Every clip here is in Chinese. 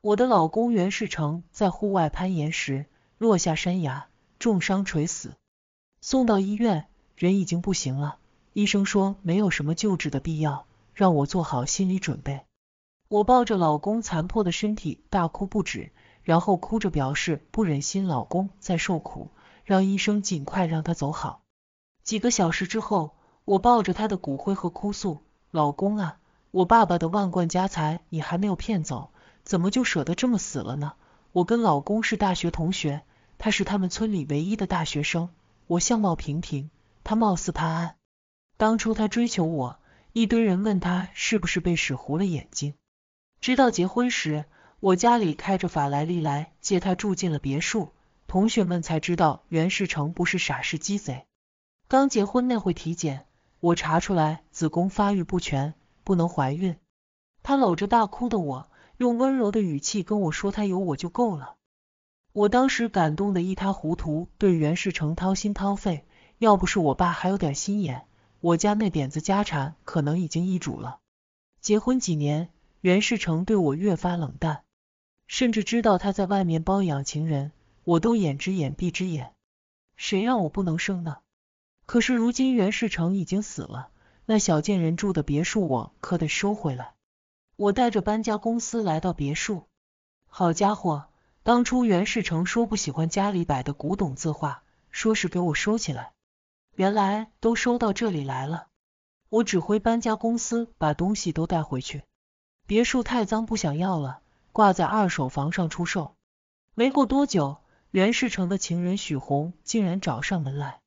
我的老公袁世成在户外攀岩时落下山崖，重伤垂死，送到医院，人已经不行了。医生说没有什么救治的必要，让我做好心理准备。我抱着老公残破的身体大哭不止，然后哭着表示不忍心老公再受苦，让医生尽快让他走好。几个小时之后，我抱着他的骨灰和哭诉，老公啊，我爸爸的万贯家财你还没有骗走。怎么就舍得这么死了呢？我跟老公是大学同学，他是他们村里唯一的大学生。我相貌平平，他貌似潘安。当初他追求我，一堆人问他是不是被屎糊了眼睛。直到结婚时，我家里开着法拉利来接他，住进了别墅，同学们才知道袁世成不是傻是鸡贼。刚结婚那会体检，我查出来子宫发育不全，不能怀孕。他搂着大哭的我。用温柔的语气跟我说他有我就够了，我当时感动的一塌糊涂，对袁世成掏心掏肺。要不是我爸还有点心眼，我家那点子家产可能已经易主了。结婚几年，袁世成对我越发冷淡，甚至知道他在外面包养情人，我都眼只眼闭只眼。谁让我不能生呢？可是如今袁世成已经死了，那小贱人住的别墅我可得收回来。我带着搬家公司来到别墅，好家伙，当初袁世成说不喜欢家里摆的古董字画，说是给我收起来，原来都收到这里来了。我指挥搬家公司把东西都带回去，别墅太脏不想要了，挂在二手房上出售。没过多久，袁世成的情人许红竟然找上门来。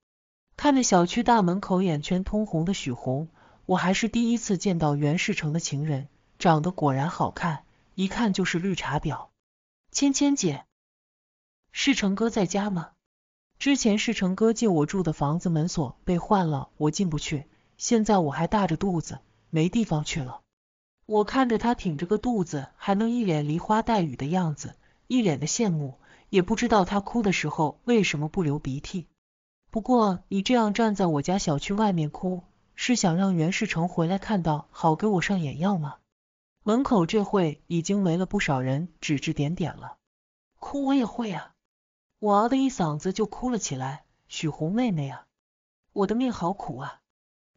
看着小区大门口眼圈通红的许红，我还是第一次见到袁世成的情人。长得果然好看，一看就是绿茶婊。芊芊姐，世成哥在家吗？之前世成哥借我住的房子门锁被换了，我进不去。现在我还大着肚子，没地方去了。我看着他挺着个肚子，还能一脸梨花带雨的样子，一脸的羡慕，也不知道他哭的时候为什么不流鼻涕。不过你这样站在我家小区外面哭，是想让袁世成回来看到，好给我上眼药吗？门口这会已经围了不少人，指指点点了。哭我也会啊，我嗷的一嗓子就哭了起来。许红妹妹啊，我的命好苦啊！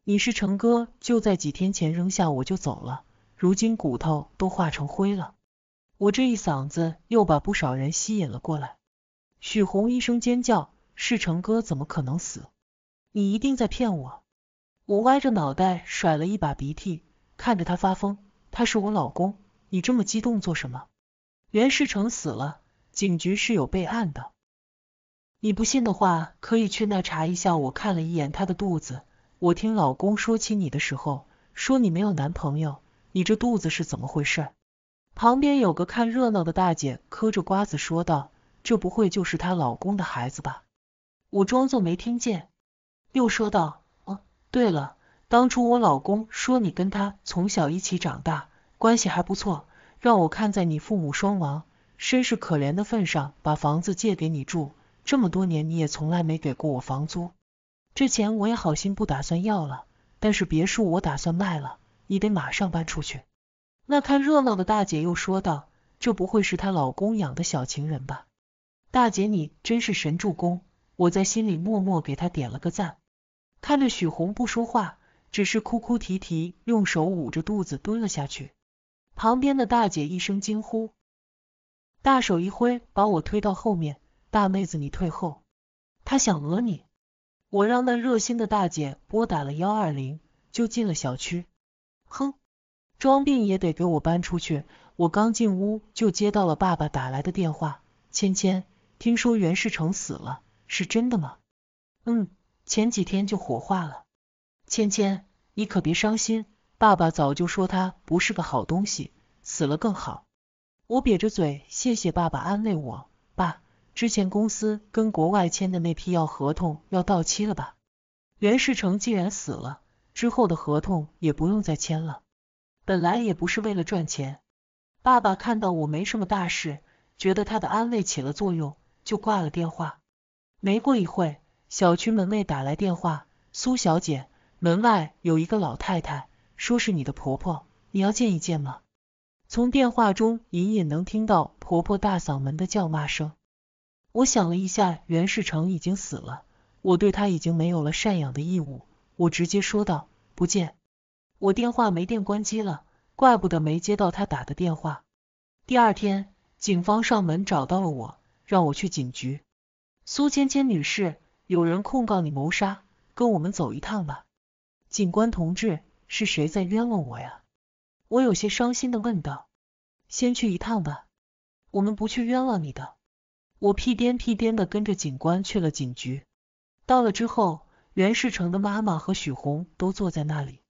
你是成哥就在几天前扔下我就走了，如今骨头都化成灰了。我这一嗓子又把不少人吸引了过来。许红一声尖叫，是成哥怎么可能死？你一定在骗我！我歪着脑袋甩了一把鼻涕，看着他发疯。他是我老公，你这么激动做什么？袁世成死了，警局是有备案的，你不信的话可以去那查一下。我看了一眼他的肚子，我听老公说起你的时候，说你没有男朋友，你这肚子是怎么回事？旁边有个看热闹的大姐嗑着瓜子说道，这不会就是她老公的孩子吧？我装作没听见，又说道，哦，对了。当初我老公说你跟他从小一起长大，关系还不错，让我看在你父母双亡，身世可怜的份上，把房子借给你住。这么多年你也从来没给过我房租，这钱我也好心不打算要了。但是别墅我打算卖了，你得马上搬出去。那看热闹的大姐又说道：“这不会是她老公养的小情人吧？”大姐你真是神助攻，我在心里默默给她点了个赞。看着许红不说话。只是哭哭啼啼，用手捂着肚子蹲了下去。旁边的大姐一声惊呼，大手一挥把我推到后面。大妹子，你退后，他想讹你。我让那热心的大姐拨打了幺二零，就进了小区。哼，装病也得给我搬出去。我刚进屋就接到了爸爸打来的电话。芊芊，听说袁世成死了，是真的吗？嗯，前几天就火化了。芊芊，你可别伤心，爸爸早就说他不是个好东西，死了更好。我瘪着嘴，谢谢爸爸安慰我。爸，之前公司跟国外签的那批药合同要到期了吧？袁世成既然死了，之后的合同也不用再签了。本来也不是为了赚钱。爸爸看到我没什么大事，觉得他的安慰起了作用，就挂了电话。没过一会小区门卫打来电话，苏小姐。门外有一个老太太，说是你的婆婆，你要见一见吗？从电话中隐隐能听到婆婆大嗓门的叫骂声。我想了一下，袁世成已经死了，我对他已经没有了赡养的义务。我直接说道，不见。我电话没电关机了，怪不得没接到他打的电话。第二天，警方上门找到了我，让我去警局。苏芊芊女士，有人控告你谋杀，跟我们走一趟吧。警官同志，是谁在冤枉我呀？我有些伤心的问道。先去一趟吧，我们不去冤枉你的。我屁颠屁颠的跟着警官去了警局。到了之后，袁世成的妈妈和许红都坐在那里。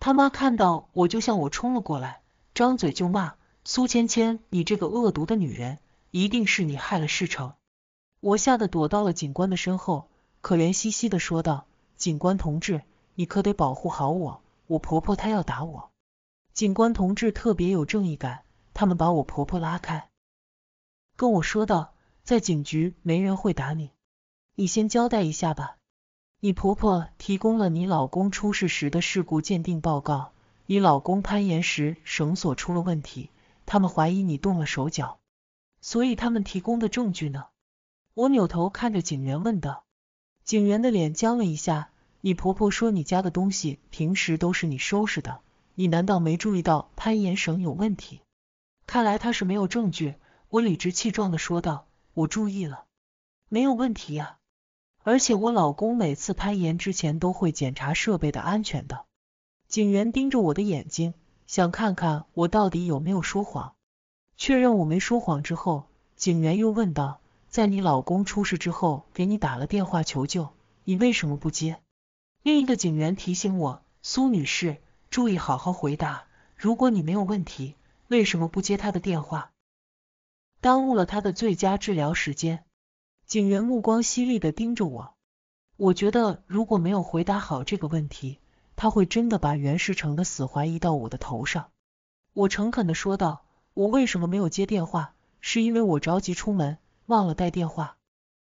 他妈看到我就向我冲了过来，张嘴就骂：“苏芊芊，你这个恶毒的女人，一定是你害了世成。”我吓得躲到了警官的身后，可怜兮兮的说道：“警官同志。”你可得保护好我，我婆婆她要打我。警官同志特别有正义感，他们把我婆婆拉开，跟我说道：“在警局没人会打你，你先交代一下吧。”你婆婆提供了你老公出事时的事故鉴定报告，你老公攀岩时绳索出了问题，他们怀疑你动了手脚，所以他们提供的证据呢？我扭头看着警员问道，警员的脸僵了一下。你婆婆说你家的东西平时都是你收拾的，你难道没注意到攀岩绳有问题？看来她是没有证据，我理直气壮的说道，我注意了，没有问题呀。而且我老公每次攀岩之前都会检查设备的安全的。警员盯着我的眼睛，想看看我到底有没有说谎。确认我没说谎之后，警员又问道，在你老公出事之后给你打了电话求救，你为什么不接？另一个警员提醒我：“苏女士，注意好好回答。如果你没有问题，为什么不接他的电话，耽误了他的最佳治疗时间？”警员目光犀利的盯着我。我觉得如果没有回答好这个问题，他会真的把袁世成的死怀疑到我的头上。我诚恳的说道：“我为什么没有接电话，是因为我着急出门，忘了带电话。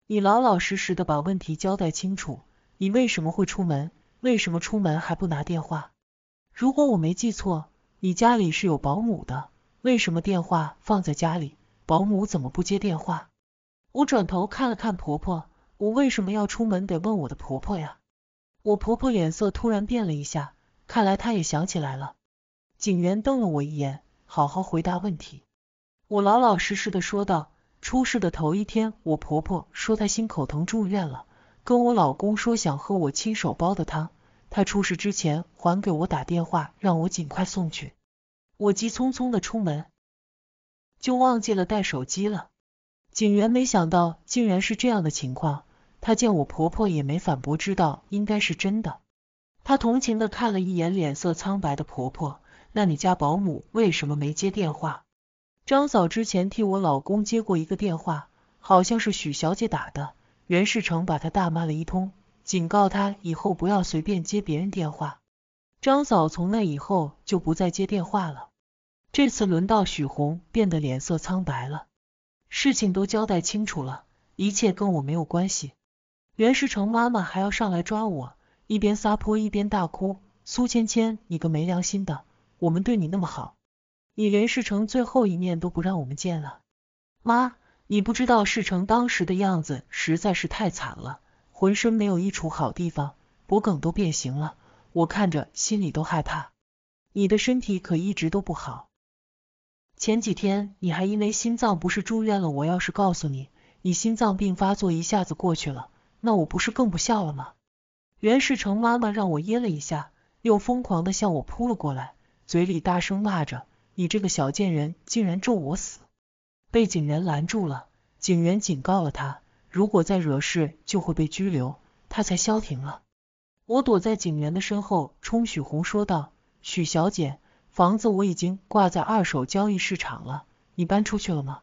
你老老实实的把问题交代清楚。”你为什么会出门？为什么出门还不拿电话？如果我没记错，你家里是有保姆的，为什么电话放在家里？保姆怎么不接电话？我转头看了看婆婆，我为什么要出门得问我的婆婆呀？我婆婆脸色突然变了一下，看来她也想起来了。警员瞪了我一眼，好好回答问题。我老老实实的说道，出事的头一天，我婆婆说她心口疼住院了。跟我老公说想喝我亲手包的汤，他出事之前还给我打电话，让我尽快送去。我急匆匆的出门，就忘记了带手机了。警员没想到竟然是这样的情况，他见我婆婆也没反驳，知道应该是真的。他同情的看了一眼脸色苍白的婆婆，那你家保姆为什么没接电话？张嫂之前替我老公接过一个电话，好像是许小姐打的。袁世成把他大骂了一通，警告他以后不要随便接别人电话。张嫂从那以后就不再接电话了。这次轮到许红变得脸色苍白了。事情都交代清楚了，一切跟我没有关系。袁世成妈妈还要上来抓我，一边撒泼一边大哭。苏芊芊，你个没良心的，我们对你那么好，你袁世成最后一面都不让我们见了，妈。你不知道世成当时的样子实在是太惨了，浑身没有一处好地方，脖梗都变形了，我看着心里都害怕。你的身体可一直都不好，前几天你还因为心脏不适住院了，我要是告诉你你心脏病发作一下子过去了，那我不是更不孝了吗？袁世成妈妈让我噎了一下，又疯狂地向我扑了过来，嘴里大声骂着：“你这个小贱人，竟然咒我死！”被警员拦住了，警员警告了他，如果再惹事就会被拘留，他才消停了。我躲在警员的身后，冲许红说道：“许小姐，房子我已经挂在二手交易市场了，你搬出去了吗？”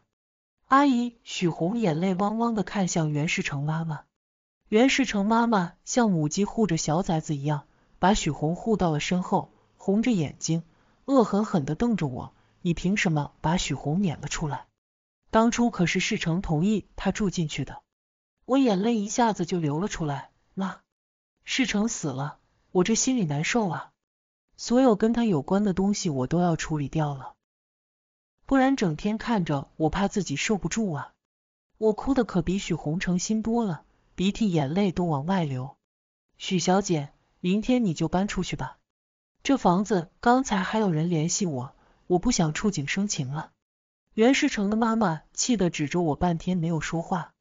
阿姨，许红眼泪汪汪的看向袁世成妈妈，袁世成妈妈像母鸡护着小崽子一样，把许红护到了身后，红着眼睛，恶狠狠的瞪着我，你凭什么把许红撵了出来？当初可是世成同意他住进去的，我眼泪一下子就流了出来。妈，世成死了，我这心里难受啊。所有跟他有关的东西我都要处理掉了，不然整天看着我怕自己受不住啊。我哭的可比许红成心多了，鼻涕眼泪都往外流。许小姐，明天你就搬出去吧，这房子刚才还有人联系我，我不想触景生情了。袁世成的妈妈气得指着我，半天没有说话。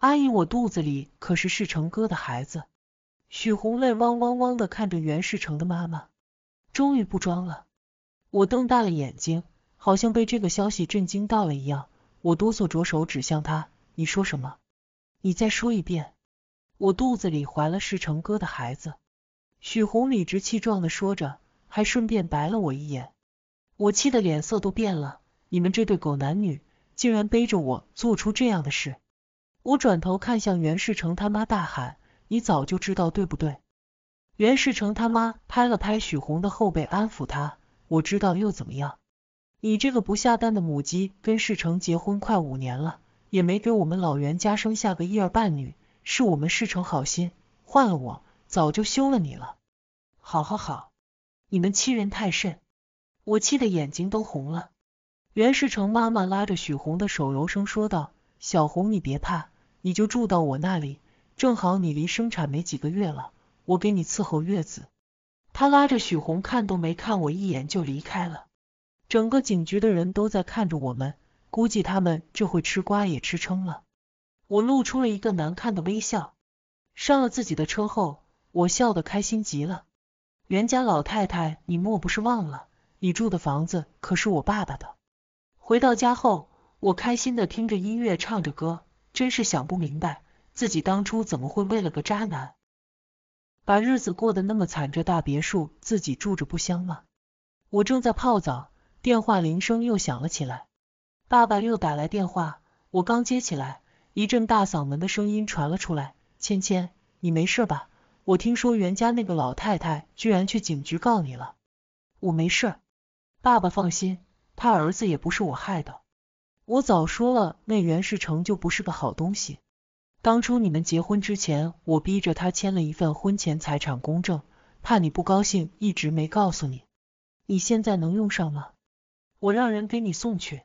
阿姨，我肚子里可是世成哥的孩子。许红泪汪汪汪的看着袁世成的妈妈，终于不装了。我瞪大了眼睛，好像被这个消息震惊到了一样。我哆嗦着手指向他：“你说什么？你再说一遍！我肚子里怀了世成哥的孩子。”许红理直气壮的说着，还顺便白了我一眼。我气得脸色都变了。你们这对狗男女，竟然背着我做出这样的事！我转头看向袁世成他妈，大喊：“你早就知道对不对？”袁世成他妈拍了拍许红的后背，安抚他：“我知道又怎么样？你这个不下蛋的母鸡，跟世成结婚快五年了，也没给我们老袁家生下个一儿半女，是我们世成好心，换了我，早就休了你了。”好好好，你们欺人太甚！我气得眼睛都红了。袁世成妈妈拉着许红的手，柔声说道：“小红，你别怕，你就住到我那里，正好你离生产没几个月了，我给你伺候月子。”他拉着许红，看都没看我一眼就离开了。整个警局的人都在看着我们，估计他们这会吃瓜也吃撑了。我露出了一个难看的微笑。上了自己的车后，我笑得开心极了。袁家老太太，你莫不是忘了，你住的房子可是我爸爸的？回到家后，我开心的听着音乐，唱着歌，真是想不明白，自己当初怎么会为了个渣男，把日子过得那么惨，这大别墅自己住着不香吗？我正在泡澡，电话铃声又响了起来，爸爸又打来电话，我刚接起来，一阵大嗓门的声音传了出来，芊芊，你没事吧？我听说袁家那个老太太居然去警局告你了，我没事，爸爸放心。他儿子也不是我害的，我早说了，那袁世成就不是个好东西。当初你们结婚之前，我逼着他签了一份婚前财产公证，怕你不高兴，一直没告诉你。你现在能用上吗？我让人给你送去。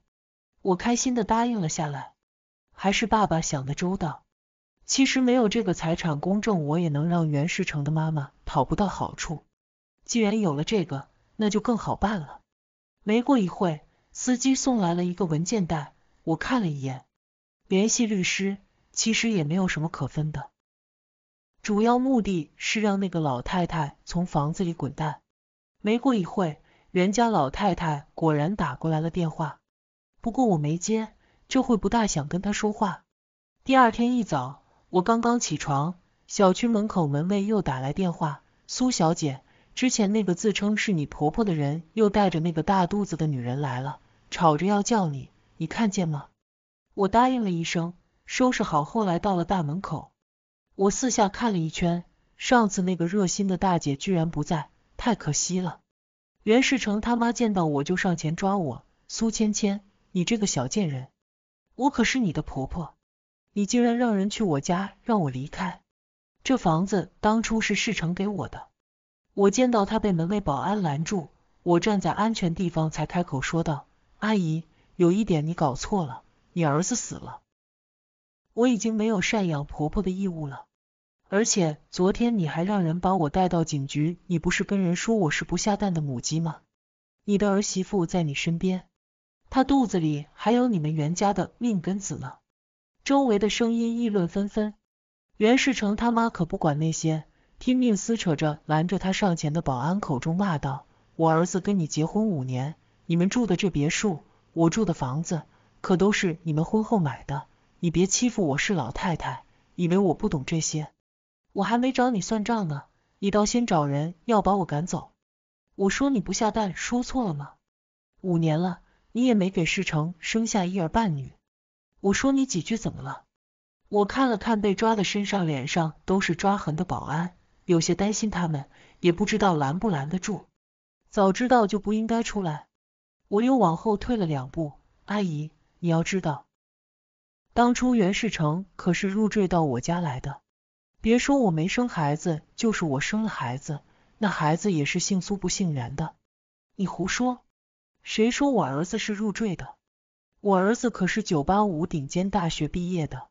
我开心的答应了下来。还是爸爸想的周到，其实没有这个财产公证，我也能让袁世成的妈妈讨不到好处。既然有了这个，那就更好办了。没过一会司机送来了一个文件袋，我看了一眼，联系律师，其实也没有什么可分的，主要目的是让那个老太太从房子里滚蛋。没过一会袁家老太太果然打过来了电话，不过我没接，这会不大想跟她说话。第二天一早，我刚刚起床，小区门口门卫又打来电话，苏小姐。之前那个自称是你婆婆的人，又带着那个大肚子的女人来了，吵着要叫你，你看见吗？我答应了一声，收拾好后来到了大门口，我四下看了一圈，上次那个热心的大姐居然不在，太可惜了。袁世成他妈见到我就上前抓我，苏芊芊，你这个小贱人，我可是你的婆婆，你竟然让人去我家让我离开，这房子当初是世成给我的。我见到他被门卫保安拦住，我站在安全地方才开口说道：“阿姨，有一点你搞错了，你儿子死了，我已经没有赡养婆婆的义务了。而且昨天你还让人把我带到警局，你不是跟人说我是不下蛋的母鸡吗？你的儿媳妇在你身边，她肚子里还有你们袁家的命根子呢。”周围的声音议论纷纷，袁世成他妈可不管那些。拼命撕扯着拦着他上前的保安，口中骂道：“我儿子跟你结婚五年，你们住的这别墅，我住的房子，可都是你们婚后买的。你别欺负我是老太太，以为我不懂这些。我还没找你算账呢，你倒先找人要把我赶走。我说你不下蛋，说错了吗？五年了，你也没给世成生下一儿半女。我说你几句怎么了？我看了看被抓的身上、脸上都是抓痕的保安。”有些担心他们，也不知道拦不拦得住。早知道就不应该出来。我又往后退了两步。阿姨，你要知道，当初袁世成可是入赘到我家来的。别说我没生孩子，就是我生了孩子，那孩子也是姓苏不姓袁的。你胡说！谁说我儿子是入赘的？我儿子可是九八五顶尖大学毕业的，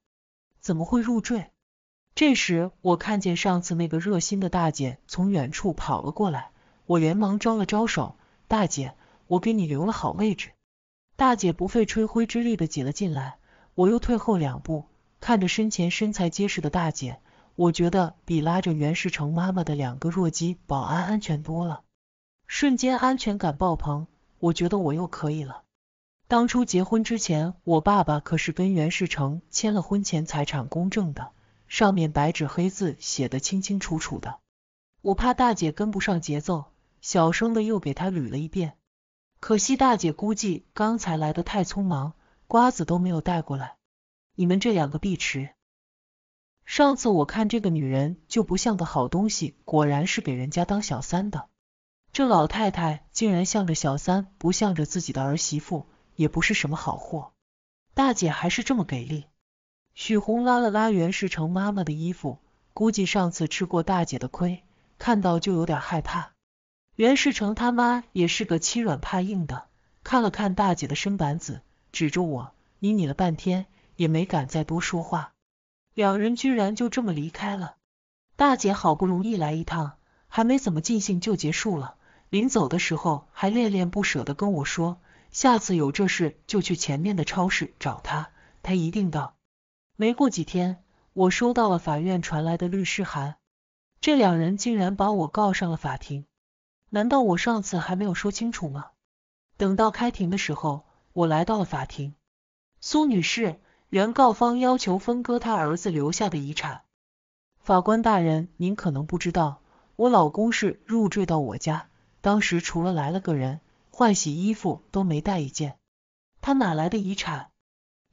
怎么会入赘？这时，我看见上次那个热心的大姐从远处跑了过来，我连忙招了招手，大姐，我给你留了好位置。大姐不费吹灰之力的挤了进来，我又退后两步，看着身前身材结实的大姐，我觉得比拉着袁世成妈妈的两个弱鸡保安安全多了，瞬间安全感爆棚，我觉得我又可以了。当初结婚之前，我爸爸可是跟袁世成签了婚前财产公证的。上面白纸黑字写的清清楚楚的，我怕大姐跟不上节奏，小声的又给她捋了一遍。可惜大姐估计刚才来的太匆忙，瓜子都没有带过来。你们这两个碧池，上次我看这个女人就不像个好东西，果然是给人家当小三的。这老太太竟然向着小三，不向着自己的儿媳妇，也不是什么好货。大姐还是这么给力。许红拉了拉袁世成妈妈的衣服，估计上次吃过大姐的亏，看到就有点害怕。袁世成他妈也是个欺软怕硬的，看了看大姐的身板子，指着我，你你了半天也没敢再多说话。两人居然就这么离开了。大姐好不容易来一趟，还没怎么尽兴就结束了。临走的时候还恋恋不舍的跟我说，下次有这事就去前面的超市找他，他一定到。没过几天，我收到了法院传来的律师函，这两人竟然把我告上了法庭。难道我上次还没有说清楚吗？等到开庭的时候，我来到了法庭。苏女士，原告方要求分割他儿子留下的遗产。法官大人，您可能不知道，我老公是入赘到我家，当时除了来了个人，换洗衣服都没带一件，他哪来的遗产？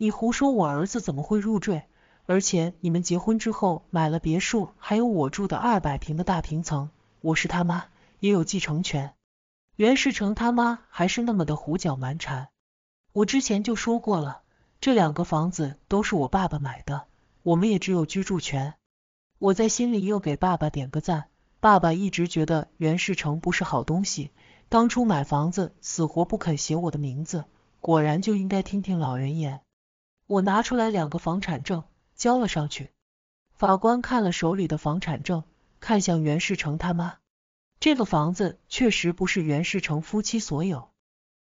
你胡说，我儿子怎么会入赘？而且你们结婚之后买了别墅，还有我住的二百平的大平层，我是他妈也有继承权。袁世成他妈还是那么的胡搅蛮缠。我之前就说过了，这两个房子都是我爸爸买的，我们也只有居住权。我在心里又给爸爸点个赞，爸爸一直觉得袁世成不是好东西，当初买房子死活不肯写我的名字，果然就应该听听老人言。我拿出来两个房产证，交了上去。法官看了手里的房产证，看向袁世成他妈，这个房子确实不是袁世成夫妻所有。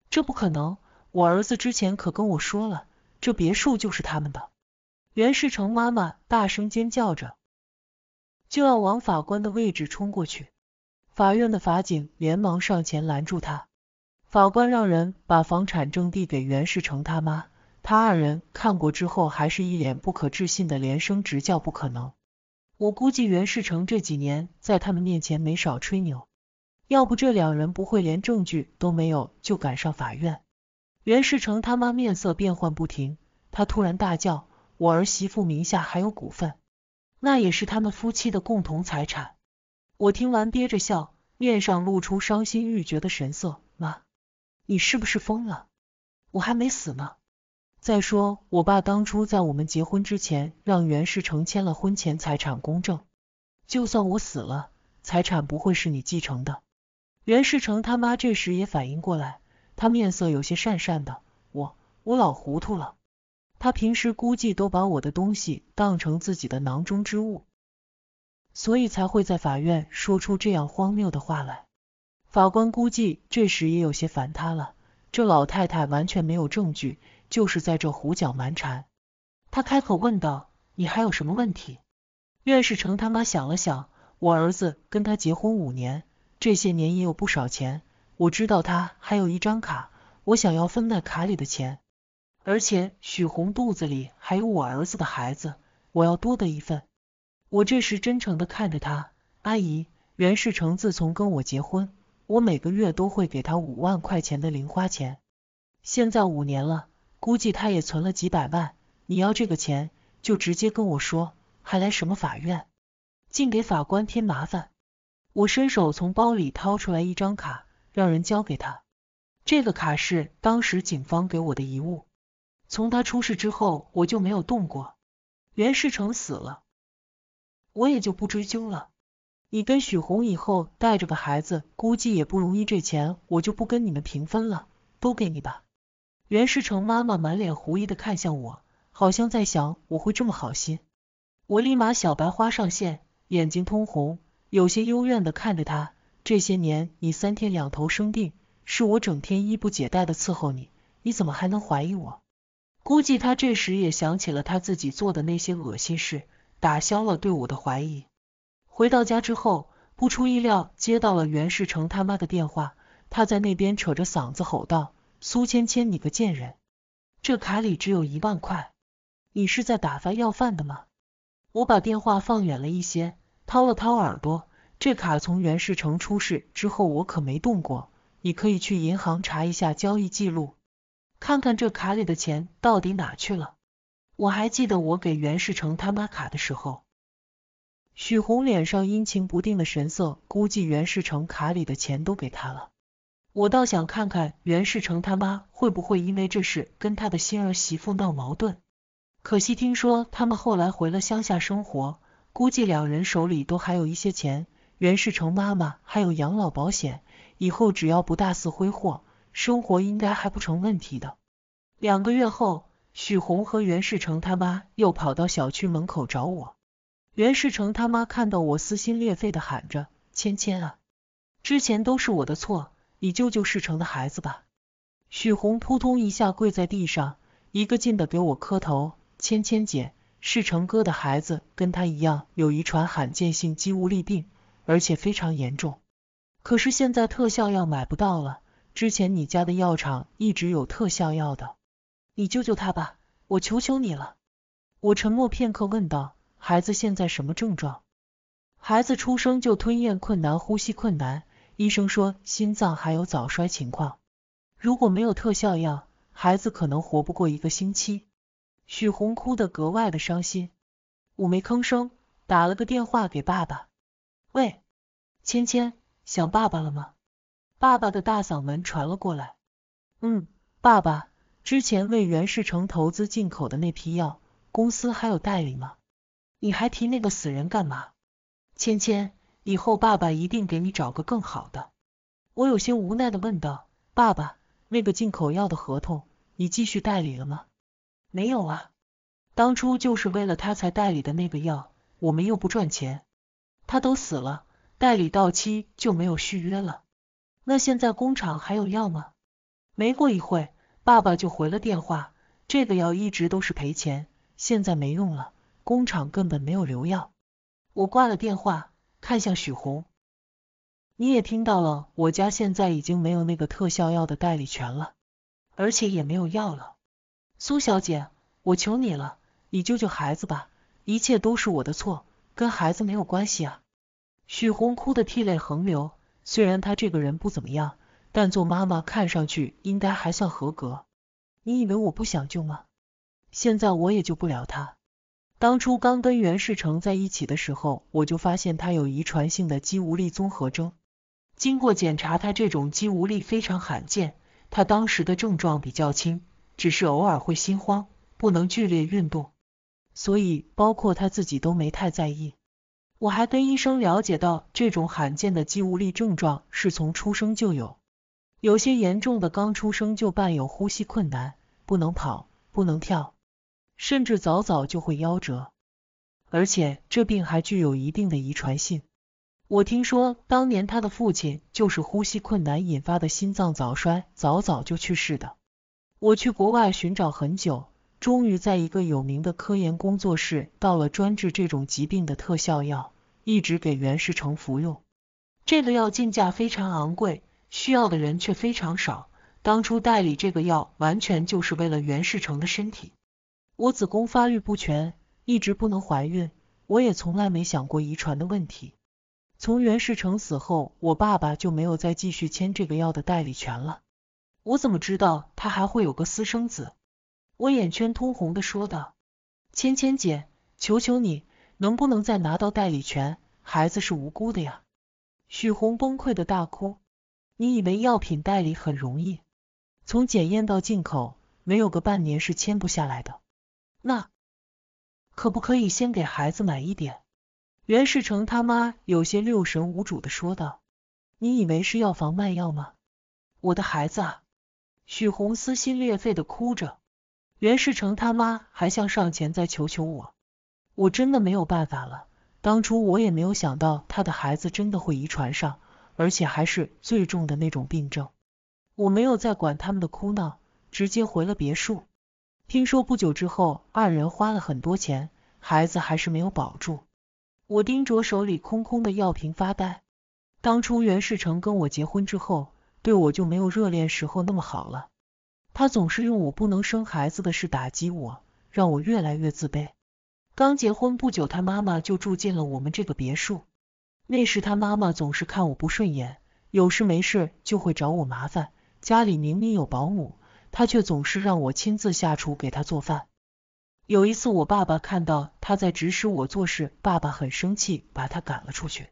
这不可能！我儿子之前可跟我说了，这别墅就是他们的。袁世成妈妈大声尖叫着，就要往法官的位置冲过去。法院的法警连忙上前拦住他。法官让人把房产证递给袁世成他妈。他二人看过之后，还是一脸不可置信的连声直叫不可能。我估计袁世成这几年在他们面前没少吹牛，要不这两人不会连证据都没有就赶上法院。袁世成他妈面色变幻不停，他突然大叫：“我儿媳妇名下还有股份，那也是他们夫妻的共同财产。”我听完憋着笑，面上露出伤心欲绝的神色：“妈，你是不是疯了？我还没死呢。”再说，我爸当初在我们结婚之前，让袁世成签了婚前财产公证，就算我死了，财产不会是你继承的。袁世成他妈这时也反应过来，他面色有些讪讪的，我我老糊涂了，他平时估计都把我的东西当成自己的囊中之物，所以才会在法院说出这样荒谬的话来。法官估计这时也有些烦他了，这老太太完全没有证据。就是在这胡搅蛮缠，他开口问道：“你还有什么问题？”袁世成他妈想了想，我儿子跟他结婚五年，这些年也有不少钱，我知道他还有一张卡，我想要分那卡里的钱。而且许红肚子里还有我儿子的孩子，我要多得一份。我这时真诚的看着他，阿姨，袁世成自从跟我结婚，我每个月都会给他五万块钱的零花钱，现在五年了。估计他也存了几百万，你要这个钱就直接跟我说，还来什么法院，净给法官添麻烦。我伸手从包里掏出来一张卡，让人交给他。这个卡是当时警方给我的遗物，从他出事之后我就没有动过。袁世成死了，我也就不追究了。你跟许红以后带着个孩子，估计也不容易，这钱我就不跟你们平分了，都给你吧。袁世成妈妈满脸狐疑的看向我，好像在想我会这么好心。我立马小白花上线，眼睛通红，有些幽怨的看着他。这些年你三天两头生病，是我整天衣不解带的伺候你，你怎么还能怀疑我？估计他这时也想起了他自己做的那些恶心事，打消了对我的怀疑。回到家之后，不出意料，接到了袁世成他妈的电话，他在那边扯着嗓子吼道。苏芊芊，你个贱人，这卡里只有一万块，你是在打发要饭的吗？我把电话放远了一些，掏了掏耳朵，这卡从袁世成出事之后我可没动过，你可以去银行查一下交易记录，看看这卡里的钱到底哪去了。我还记得我给袁世成他妈卡的时候，许红脸上阴晴不定的神色，估计袁世成卡里的钱都给他了。我倒想看看袁世成他妈会不会因为这事跟他的新儿媳妇闹矛盾。可惜听说他们后来回了乡下生活，估计两人手里都还有一些钱。袁世成妈妈还有养老保险，以后只要不大肆挥霍，生活应该还不成问题的。两个月后，许红和袁世成他妈又跑到小区门口找我。袁世成他妈看到我撕心裂肺的喊着：“芊芊啊，之前都是我的错。”你救救世成的孩子吧！许红扑通一下跪在地上，一个劲的给我磕头。芊芊姐，世成哥的孩子跟他一样，有遗传罕见性肌无力病，而且非常严重。可是现在特效药买不到了，之前你家的药厂一直有特效药的，你救救他吧，我求求你了。我沉默片刻，问道：孩子现在什么症状？孩子出生就吞咽困难，呼吸困难。医生说心脏还有早衰情况，如果没有特效药，孩子可能活不过一个星期。许红哭得格外的伤心，我没吭声，打了个电话给爸爸。喂，芊芊，想爸爸了吗？爸爸的大嗓门传了过来。嗯，爸爸，之前为袁世成投资进口的那批药，公司还有代理吗？你还提那个死人干嘛？芊芊。以后爸爸一定给你找个更好的。我有些无奈的问道：“爸爸，那个进口药的合同，你继续代理了吗？”“没有啊，当初就是为了他才代理的那个药，我们又不赚钱。他都死了，代理到期就没有续约了。那现在工厂还有药吗？”没过一会爸爸就回了电话：“这个药一直都是赔钱，现在没用了，工厂根本没有留药。”我挂了电话。看向许红，你也听到了，我家现在已经没有那个特效药的代理权了，而且也没有药了。苏小姐，我求你了，你救救孩子吧，一切都是我的错，跟孩子没有关系啊。许红哭得涕泪横流，虽然她这个人不怎么样，但做妈妈看上去应该还算合格。你以为我不想救吗？现在我也救不了他。当初刚跟袁世成在一起的时候，我就发现他有遗传性的肌无力综合征。经过检查，他这种肌无力非常罕见。他当时的症状比较轻，只是偶尔会心慌，不能剧烈运动，所以包括他自己都没太在意。我还跟医生了解到，这种罕见的肌无力症状是从出生就有，有些严重的，刚出生就伴有呼吸困难，不能跑，不能跳。甚至早早就会夭折，而且这病还具有一定的遗传性。我听说当年他的父亲就是呼吸困难引发的心脏早衰，早早就去世的。我去国外寻找很久，终于在一个有名的科研工作室，到了专治这种疾病的特效药，一直给袁世成服用。这个药进价非常昂贵，需要的人却非常少。当初代理这个药，完全就是为了袁世成的身体。我子宫发育不全，一直不能怀孕。我也从来没想过遗传的问题。从袁世成死后，我爸爸就没有再继续签这个药的代理权了。我怎么知道他还会有个私生子？我眼圈通红的说道：“芊芊姐，求求你，能不能再拿到代理权？孩子是无辜的呀！”许红崩溃的大哭。你以为药品代理很容易？从检验到进口，没有个半年是签不下来的。那可不可以先给孩子买一点？袁世成他妈有些六神无主的说道。你以为是药房卖药吗？我的孩子啊！许红撕心裂肺的哭着。袁世成他妈还想上前再求求我，我真的没有办法了。当初我也没有想到他的孩子真的会遗传上，而且还是最重的那种病症。我没有再管他们的哭闹，直接回了别墅。听说不久之后，二人花了很多钱，孩子还是没有保住。我盯着手里空空的药瓶发呆。当初袁世成跟我结婚之后，对我就没有热恋时候那么好了。他总是用我不能生孩子的事打击我，让我越来越自卑。刚结婚不久，他妈妈就住进了我们这个别墅。那时他妈妈总是看我不顺眼，有事没事就会找我麻烦。家里明明有保姆。他却总是让我亲自下厨给他做饭。有一次，我爸爸看到他在指使我做事，爸爸很生气，把他赶了出去。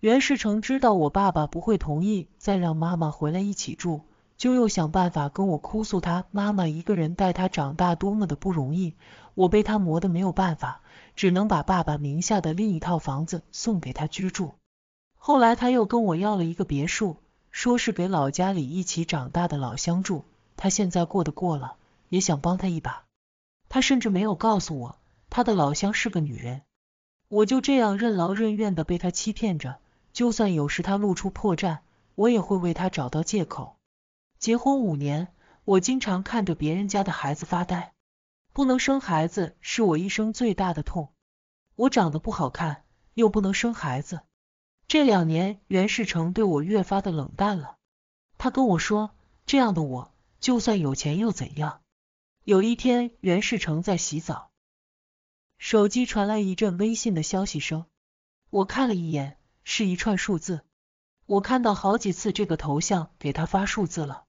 袁世成知道我爸爸不会同意再让妈妈回来一起住，就又想办法跟我哭诉，他妈妈一个人带他长大，多么的不容易。我被他磨得没有办法，只能把爸爸名下的另一套房子送给他居住。后来他又跟我要了一个别墅，说是给老家里一起长大的老乡住。他现在过得过了，也想帮他一把。他甚至没有告诉我，他的老乡是个女人。我就这样任劳任怨的被他欺骗着。就算有时他露出破绽，我也会为他找到借口。结婚五年，我经常看着别人家的孩子发呆。不能生孩子是我一生最大的痛。我长得不好看，又不能生孩子。这两年，袁世成对我越发的冷淡了。他跟我说，这样的我。就算有钱又怎样？有一天，袁世成在洗澡，手机传来一阵微信的消息声。我看了一眼，是一串数字。我看到好几次这个头像给他发数字了。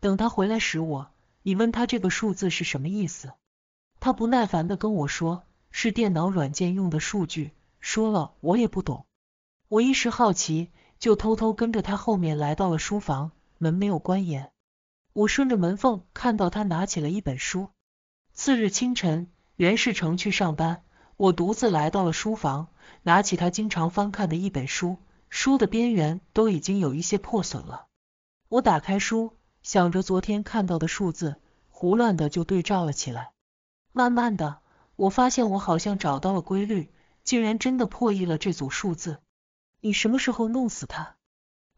等他回来时，我，你问他这个数字是什么意思？他不耐烦的跟我说，是电脑软件用的数据，说了我也不懂。我一时好奇，就偷偷跟着他后面来到了书房，门没有关严。我顺着门缝看到他拿起了一本书。次日清晨，袁世成去上班，我独自来到了书房，拿起他经常翻看的一本书，书的边缘都已经有一些破损了。我打开书，想着昨天看到的数字，胡乱的就对照了起来。慢慢的，我发现我好像找到了规律，竟然真的破译了这组数字。你什么时候弄死他？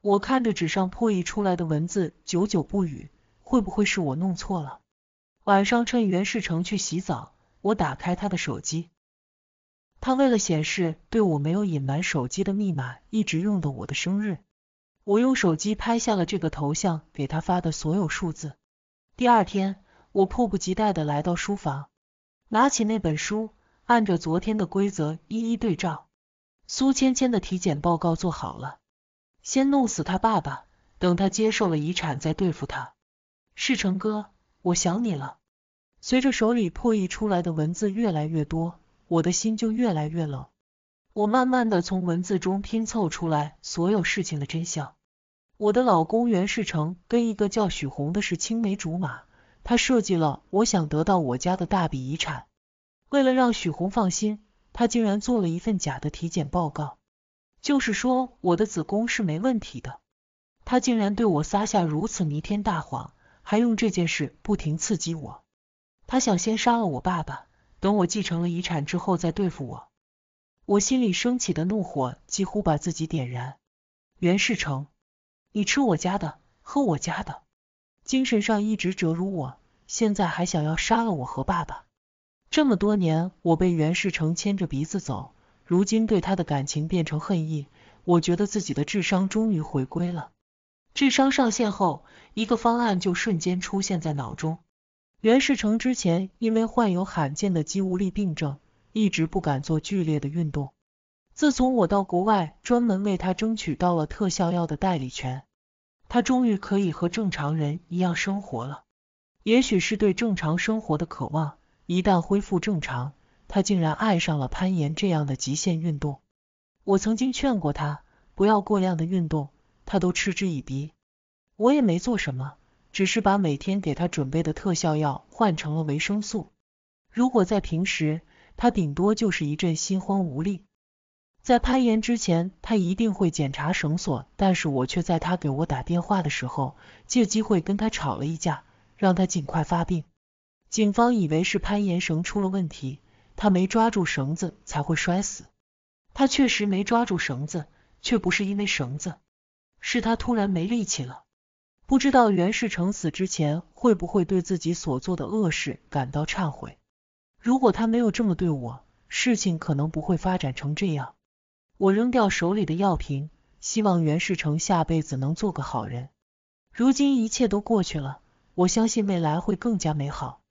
我看着纸上破译出来的文字，久久不语。会不会是我弄错了？晚上趁袁世成去洗澡，我打开他的手机，他为了显示对我没有隐瞒，手机的密码一直用的我的生日。我用手机拍下了这个头像，给他发的所有数字。第二天，我迫不及待的来到书房，拿起那本书，按着昨天的规则一一对照。苏芊芊的体检报告做好了，先弄死他爸爸，等他接受了遗产再对付他。世成哥，我想你了。随着手里破译出来的文字越来越多，我的心就越来越冷。我慢慢的从文字中拼凑出来所有事情的真相。我的老公袁世成跟一个叫许红的是青梅竹马，他设计了我想得到我家的大笔遗产。为了让许红放心，他竟然做了一份假的体检报告，就是说我的子宫是没问题的。他竟然对我撒下如此弥天大谎。还用这件事不停刺激我，他想先杀了我爸爸，等我继承了遗产之后再对付我。我心里升起的怒火几乎把自己点燃。袁世成，你吃我家的，喝我家的，精神上一直折辱我，现在还想要杀了我和爸爸。这么多年，我被袁世成牵着鼻子走，如今对他的感情变成恨意，我觉得自己的智商终于回归了。智商上线后，一个方案就瞬间出现在脑中。袁世成之前因为患有罕见的肌无力病症，一直不敢做剧烈的运动。自从我到国外专门为他争取到了特效药的代理权，他终于可以和正常人一样生活了。也许是对正常生活的渴望，一旦恢复正常，他竟然爱上了攀岩这样的极限运动。我曾经劝过他不要过量的运动。他都嗤之以鼻，我也没做什么，只是把每天给他准备的特效药换成了维生素。如果在平时，他顶多就是一阵心慌无力。在攀岩之前，他一定会检查绳索，但是我却在他给我打电话的时候，借机会跟他吵了一架，让他尽快发病。警方以为是攀岩绳出了问题，他没抓住绳子才会摔死。他确实没抓住绳子，却不是因为绳子。是他突然没力气了，不知道袁世成死之前会不会对自己所做的恶事感到忏悔。如果他没有这么对我，事情可能不会发展成这样。我扔掉手里的药瓶，希望袁世成下辈子能做个好人。如今一切都过去了，我相信未来会更加美好。